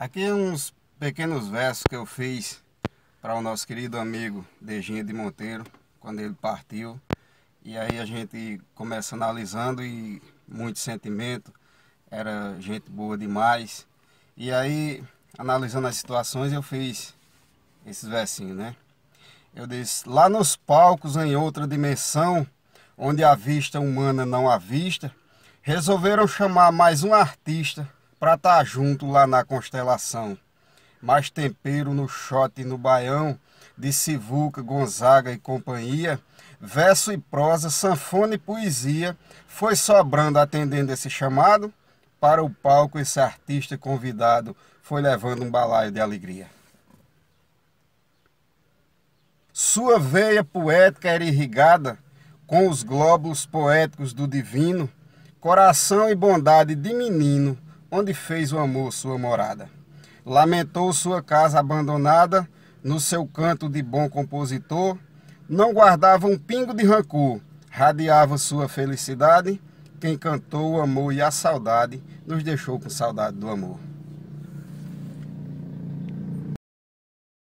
Aqui é uns pequenos versos que eu fiz para o nosso querido amigo Dejinha de Monteiro, quando ele partiu. E aí a gente começa analisando e muito sentimento, era gente boa demais. E aí, analisando as situações, eu fiz esses versinhos, né? Eu disse, lá nos palcos em outra dimensão, onde a vista humana não avista, resolveram chamar mais um artista para estar tá junto lá na constelação. Mais tempero no shot no baião, de Sivuca, Gonzaga e companhia, verso e prosa, sanfona e poesia, foi sobrando atendendo esse chamado, para o palco esse artista convidado foi levando um balaio de alegria. Sua veia poética era irrigada com os glóbulos poéticos do divino, coração e bondade de menino, onde fez o amor sua morada. Lamentou sua casa abandonada, no seu canto de bom compositor, não guardava um pingo de rancor, radiava sua felicidade. Quem cantou o amor e a saudade nos deixou com saudade do amor.